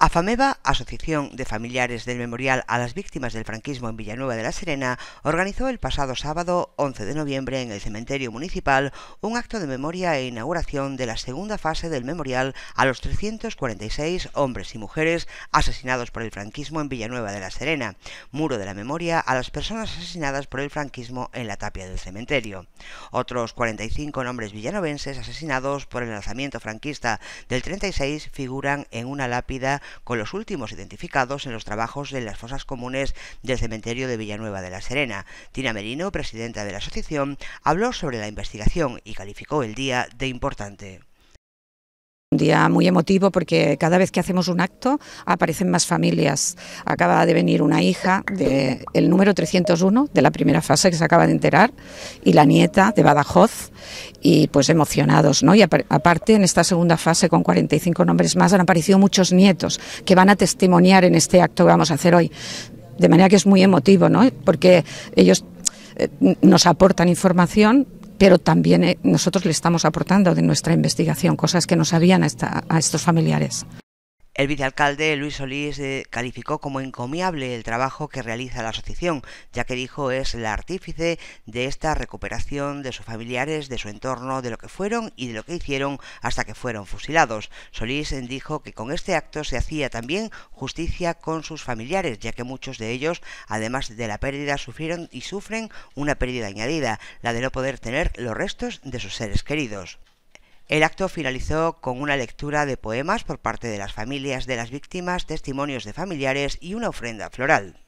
AFAMEVA, Asociación de Familiares del Memorial a las Víctimas del Franquismo en Villanueva de la Serena, organizó el pasado sábado 11 de noviembre en el Cementerio Municipal un acto de memoria e inauguración de la segunda fase del memorial a los 346 hombres y mujeres asesinados por el franquismo en Villanueva de la Serena, muro de la memoria a las personas asesinadas por el franquismo en la tapia del cementerio. Otros 45 nombres villanovenses asesinados por el lanzamiento franquista del 36 figuran en una lápida con los últimos identificados en los trabajos de las fosas comunes del cementerio de Villanueva de la Serena. Tina Merino, presidenta de la asociación, habló sobre la investigación y calificó el día de importante. Un día muy emotivo porque cada vez que hacemos un acto aparecen más familias. Acaba de venir una hija del el número 301 de la primera fase que se acaba de enterar y la nieta de Badajoz y pues emocionados, ¿no? Y aparte en esta segunda fase con 45 nombres más han aparecido muchos nietos que van a testimoniar en este acto que vamos a hacer hoy. De manera que es muy emotivo, ¿no? Porque ellos eh, nos aportan información pero también eh, nosotros le estamos aportando de nuestra investigación cosas que no sabían a, estos familiares. El vicealcalde Luis Solís eh, calificó como encomiable el trabajo que realiza la asociación, ya que dijo es el artífice de esta recuperación de sus familiares, de su entorno, de lo que fueron y de lo que hicieron hasta que fueron fusilados. Solís dijo que con este acto se hacía también justicia con sus familiares, ya que muchos de ellos, además de la pérdida, sufrieron y sufren una pérdida añadida, la de no poder tener los restos de sus seres queridos. El acto finalizó con una lectura de poemas por parte de las familias de las víctimas, testimonios de familiares y una ofrenda floral.